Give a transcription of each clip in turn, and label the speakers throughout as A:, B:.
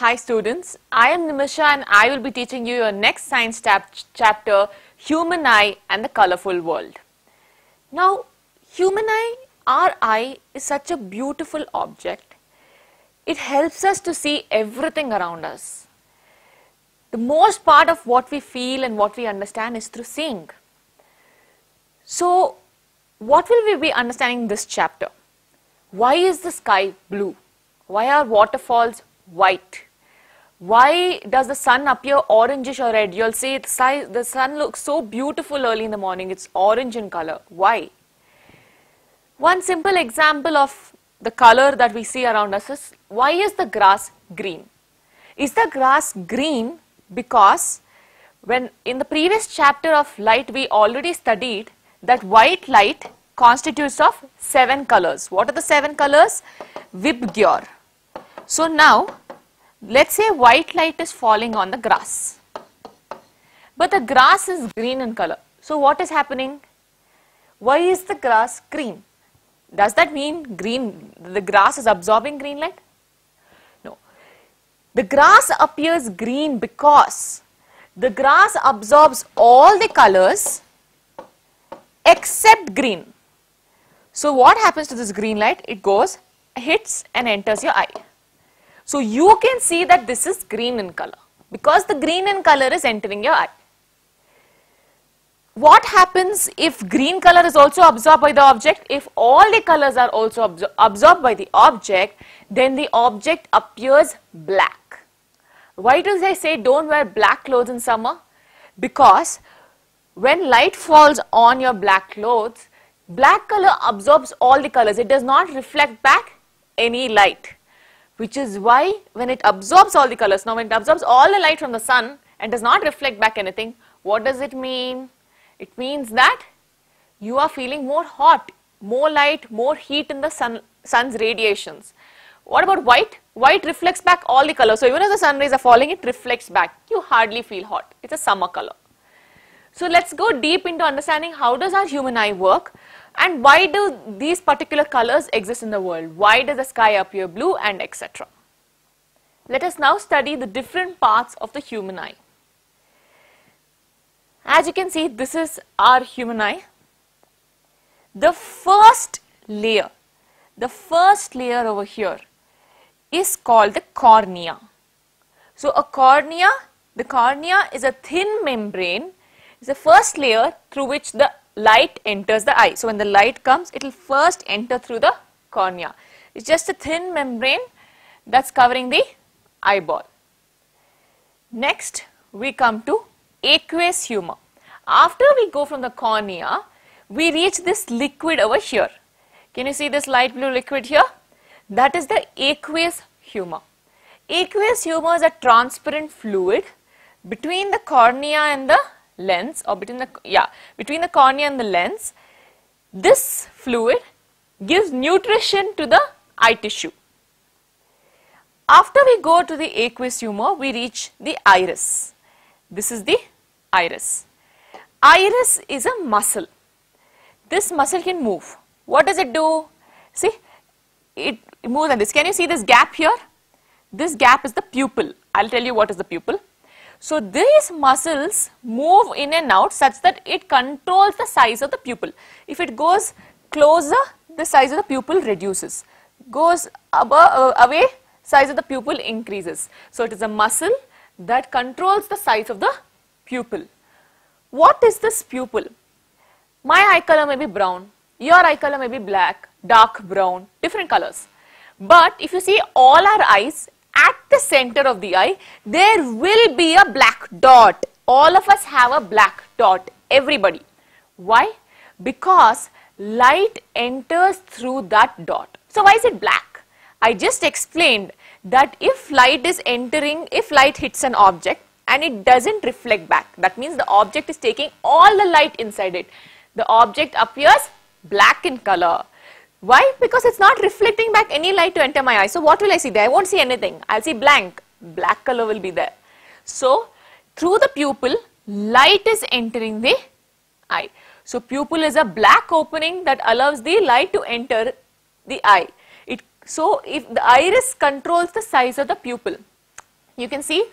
A: Hi students, I am Nimisha and I will be teaching you your next science tab chapter, Human Eye and the Colorful World. Now, human eye, our eye is such a beautiful object. It helps us to see everything around us. The most part of what we feel and what we understand is through seeing. So, what will we be understanding this chapter? Why is the sky blue? Why are waterfalls white? why does the sun appear orangish or red? You'll say the sun looks so beautiful early in the morning, it's orange in color. Why? One simple example of the color that we see around us is why is the grass green? Is the grass green because when in the previous chapter of light we already studied that white light constitutes of seven colors. What are the seven colors? Vibgyor. So now Let's say white light is falling on the grass, but the grass is green in color. So what is happening? Why is the grass green? Does that mean green, the grass is absorbing green light? No. The grass appears green because the grass absorbs all the colors except green. So what happens to this green light? It goes, hits and enters your eye. So you can see that this is green in color because the green in color is entering your eye. What happens if green color is also absorbed by the object? If all the colors are also absor absorbed by the object, then the object appears black. Why do they say don't wear black clothes in summer? Because when light falls on your black clothes, black color absorbs all the colors. It does not reflect back any light which is why when it absorbs all the colors, now when it absorbs all the light from the sun and does not reflect back anything, what does it mean? It means that you are feeling more hot, more light, more heat in the sun, sun's radiations. What about white? White reflects back all the colors. So even as the sun rays are falling, it reflects back. You hardly feel hot. It's a summer color. So let's go deep into understanding how does our human eye work and why do these particular colors exist in the world? Why does the sky appear blue and etc. Let us now study the different parts of the human eye. As you can see, this is our human eye. The first layer, the first layer over here is called the cornea. So a cornea, the cornea is a thin membrane, is the first layer through which the light enters the eye. So when the light comes, it will first enter through the cornea. It's just a thin membrane that's covering the eyeball. Next, we come to aqueous humor. After we go from the cornea, we reach this liquid over here. Can you see this light blue liquid here? That is the aqueous humor. Aqueous humor is a transparent fluid between the cornea and the lens or between the, yeah, between the cornea and the lens, this fluid gives nutrition to the eye tissue. After we go to the aqueous humor, we reach the iris. This is the iris. Iris is a muscle. This muscle can move. What does it do? See, it moves like this. Can you see this gap here? This gap is the pupil. I will tell you what is the pupil. So these muscles move in and out such that it controls the size of the pupil. If it goes closer, the size of the pupil reduces. Goes above, uh, away, size of the pupil increases. So it is a muscle that controls the size of the pupil. What is this pupil? My eye color may be brown, your eye color may be black, dark brown, different colors. But if you see all our eyes, at the center of the eye, there will be a black dot. All of us have a black dot, everybody. Why? Because light enters through that dot. So why is it black? I just explained that if light is entering, if light hits an object and it doesn't reflect back, that means the object is taking all the light inside it. The object appears black in color. Why? Because it's not reflecting back any light to enter my eye. So what will I see there? I won't see anything. I'll see blank. Black color will be there. So through the pupil, light is entering the eye. So pupil is a black opening that allows the light to enter the eye. It, so if the iris controls the size of the pupil. You can see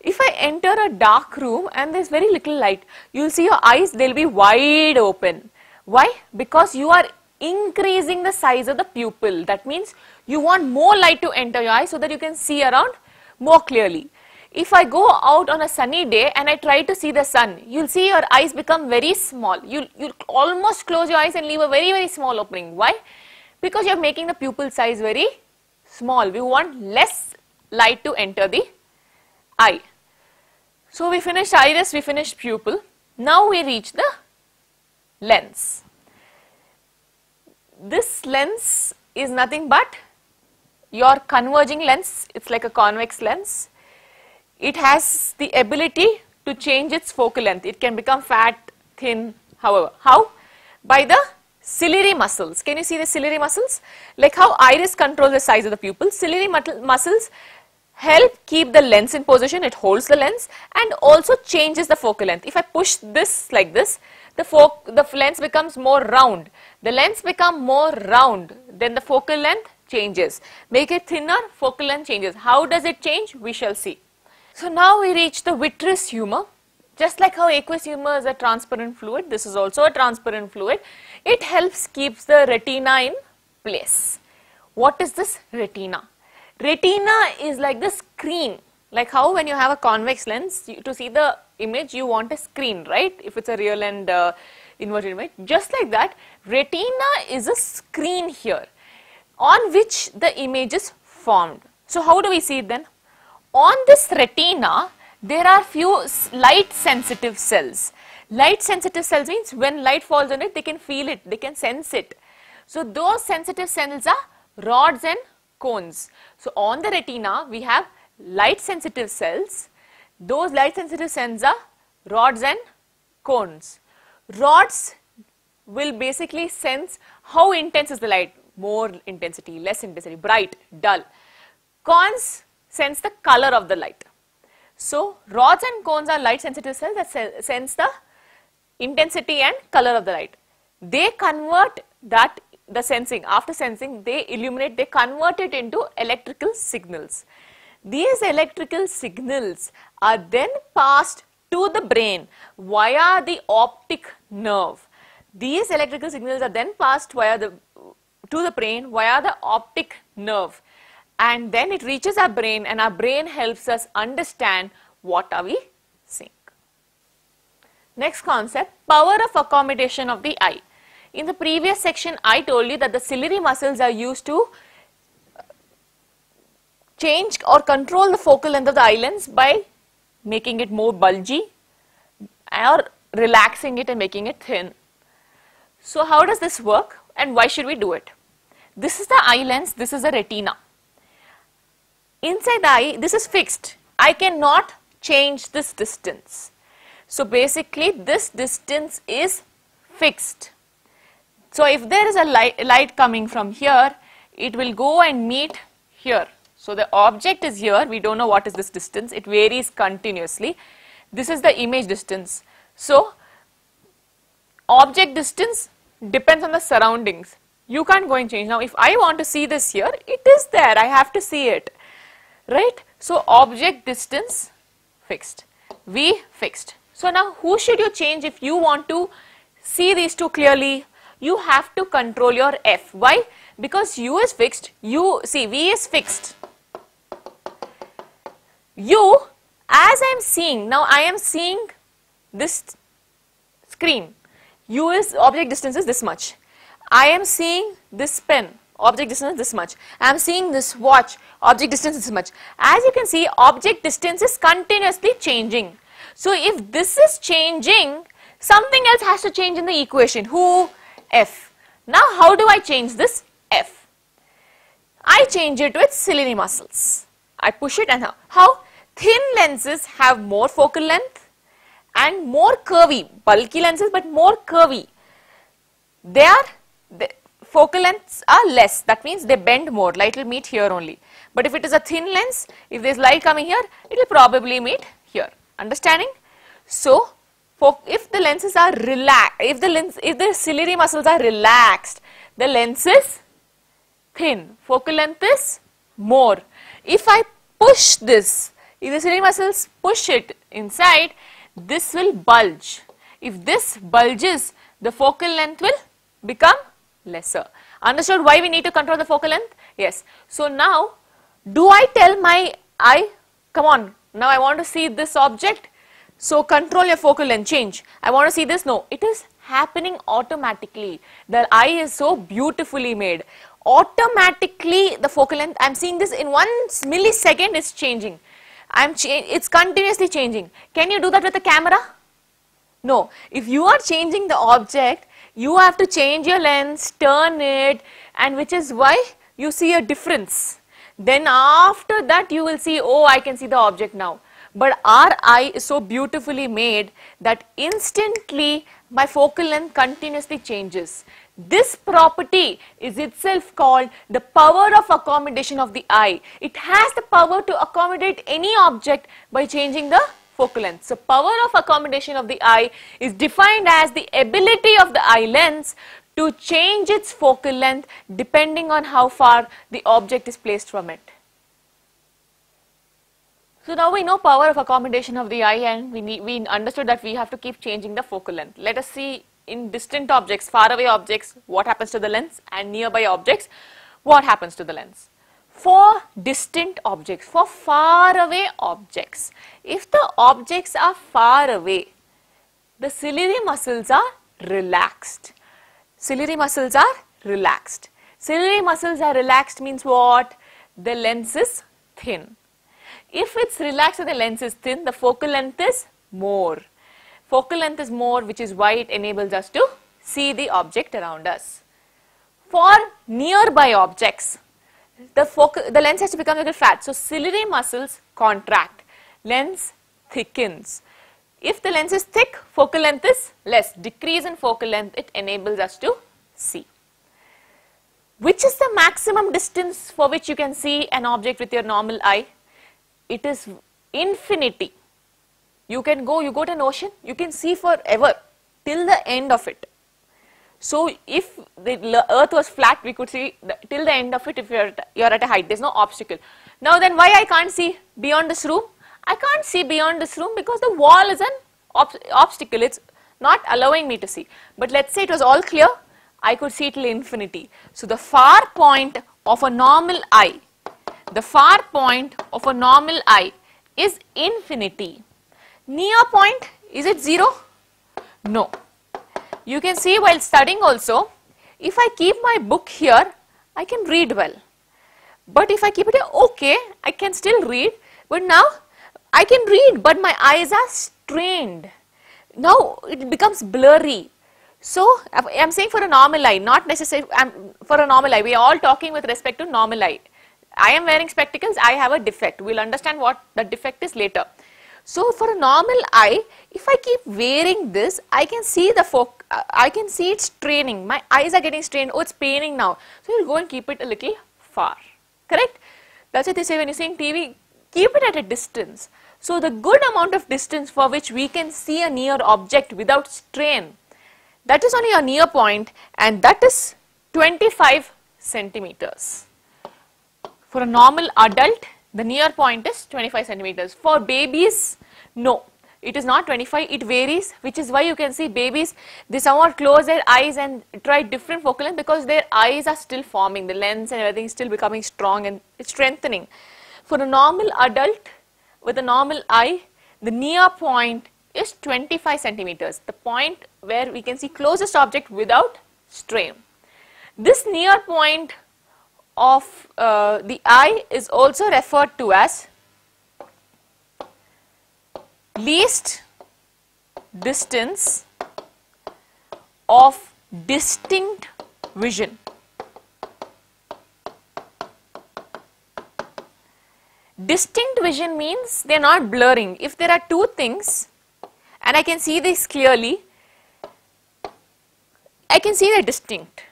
A: if I enter a dark room and there's very little light, you'll see your eyes, they'll be wide open. Why? Because you are increasing the size of the pupil. That means you want more light to enter your eye so that you can see around more clearly. If I go out on a sunny day and I try to see the sun, you'll see your eyes become very small. You'll, you'll almost close your eyes and leave a very, very small opening. Why? Because you're making the pupil size very small. We want less light to enter the eye. So we finished iris, we finished pupil. Now we reach the lens this lens is nothing but your converging lens, it is like a convex lens. It has the ability to change its focal length. It can become fat, thin, however. How? By the ciliary muscles. Can you see the ciliary muscles? Like how iris controls the size of the pupil, ciliary muscles help keep the lens in position, it holds the lens and also changes the focal length. If I push this like this, the, the lens becomes more round the lens become more round, then the focal length changes. Make it thinner, focal length changes. How does it change? We shall see. So now we reach the vitreous humor. Just like how aqueous humor is a transparent fluid, this is also a transparent fluid. It helps keeps the retina in place. What is this retina? Retina is like the screen. Like how when you have a convex lens, you, to see the image you want a screen, right? If it's a real and uh, inverted image. Just like that, retina is a screen here on which the image is formed. So how do we see it then? On this retina, there are few light sensitive cells. Light sensitive cells means when light falls on it, they can feel it, they can sense it. So those sensitive cells are rods and cones. So on the retina, we have light sensitive cells. Those light sensitive cells are rods and cones rods will basically sense how intense is the light, more intensity, less intensity, bright, dull. Cones sense the color of the light. So, rods and cones are light sensitive cells that sense the intensity and color of the light. They convert that the sensing, after sensing they illuminate, they convert it into electrical signals. These electrical signals are then passed to the brain via the optic nerve. These electrical signals are then passed via the, to the brain via the optic nerve. And then it reaches our brain and our brain helps us understand what are we seeing. Next concept, power of accommodation of the eye. In the previous section, I told you that the ciliary muscles are used to uh, change or control the focal length of the eye lens by making it more bulgy or relaxing it and making it thin. So how does this work and why should we do it? This is the eye lens, this is the retina. Inside the eye, this is fixed. I cannot change this distance. So basically this distance is fixed. So if there is a light, light coming from here, it will go and meet here. So the object is here, we don't know what is this distance, it varies continuously. This is the image distance. So object distance depends on the surroundings. You can't go and change. Now if I want to see this here, it is there, I have to see it, right? So object distance fixed, V fixed. So now who should you change if you want to see these two clearly? You have to control your F. Why? Because U is fixed, U, see V is fixed, you as I am seeing now I am seeing this screen u is object distance is this much I am seeing this pen object distance is this much I am seeing this watch object distance this much as you can see object distance is continuously changing so if this is changing something else has to change in the equation who f now how do I change this f I change it with ciliary muscles I push it and how, thin lenses have more focal length and more curvy, bulky lenses but more curvy. They are, the focal lengths are less, that means they bend more, light will meet here only. But if it is a thin lens, if there is light coming here, it will probably meet here, understanding? So, if the lenses are relaxed, if the lens, if the ciliary muscles are relaxed, the lens is thin, focal length is more. If I push this, if the ciliary muscles push it inside, this will bulge. If this bulges, the focal length will become lesser. Understood why we need to control the focal length? Yes. So now, do I tell my eye, come on, now I want to see this object. So control your focal length change. I want to see this. No, it is happening automatically. The eye is so beautifully made automatically the focal length, I am seeing this in one millisecond it's changing. I'm cha it's continuously changing. Can you do that with a camera? No. If you are changing the object, you have to change your lens, turn it and which is why you see a difference. Then after that you will see, oh I can see the object now. But our eye is so beautifully made that instantly my focal length continuously changes. This property is itself called the power of accommodation of the eye. It has the power to accommodate any object by changing the focal length. So, power of accommodation of the eye is defined as the ability of the eye lens to change its focal length depending on how far the object is placed from it. So now we know power of accommodation of the eye and we, need, we understood that we have to keep changing the focal length. Let us see in distant objects, far away objects, what happens to the lens and nearby objects, what happens to the lens. For distant objects, for far away objects, if the objects are far away, the ciliary muscles are relaxed. Ciliary muscles are relaxed. Ciliary muscles are relaxed means what? The lens is thin. If it's relaxed and the lens is thin, the focal length is more. Focal length is more which is why it enables us to see the object around us. For nearby objects, the, focal, the lens has to become a little fat. So ciliary muscles contract, lens thickens. If the lens is thick, focal length is less. Decrease in focal length, it enables us to see. Which is the maximum distance for which you can see an object with your normal eye? It is infinity. You can go, you go to an ocean, you can see forever till the end of it. So if the earth was flat, we could see the, till the end of it if you're at, you're at a height, there's no obstacle. Now then why I can't see beyond this room? I can't see beyond this room because the wall is an ob obstacle, it's not allowing me to see. But let's say it was all clear, I could see till infinity. So the far point of a normal eye, the far point of a normal eye is infinity. Near point, is it 0? No. You can see while studying also, if I keep my book here, I can read well. But if I keep it okay, I can still read. But now, I can read, but my eyes are strained. Now, it becomes blurry. So, I am saying for a normal eye, not necessary for a normal eye. We are all talking with respect to normal eye. I am wearing spectacles, I have a defect. We will understand what the defect is later. So for a normal eye, if I keep wearing this, I can see the foc I can see it's straining. My eyes are getting strained. Oh, it's paining now. So you'll go and keep it a little far. Correct? That's what they say when you're seeing TV, keep it at a distance. So the good amount of distance for which we can see a near object without strain, that is only a near point and that is 25 centimeters. For a normal adult, the near point is 25 centimeters. For babies, no, it is not 25, it varies, which is why you can see babies, they somewhat close their eyes and try different focal length because their eyes are still forming, the lens and everything is still becoming strong and strengthening. For a normal adult with a normal eye, the near point is 25 centimeters, the point where we can see closest object without strain. This near point of uh, the eye is also referred to as least distance of distinct vision. Distinct vision means they are not blurring. If there are two things and I can see this clearly, I can see they are distinct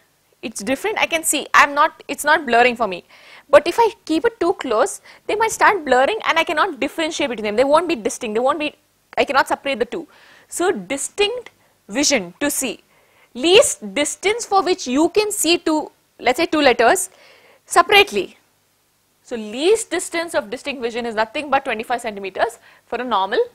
A: it's different I can see I'm not it's not blurring for me but if I keep it too close they might start blurring and I cannot differentiate between them they won't be distinct they won't be I cannot separate the two so distinct vision to see least distance for which you can see two let's say two letters separately so least distance of distinct vision is nothing but 25 centimeters for a normal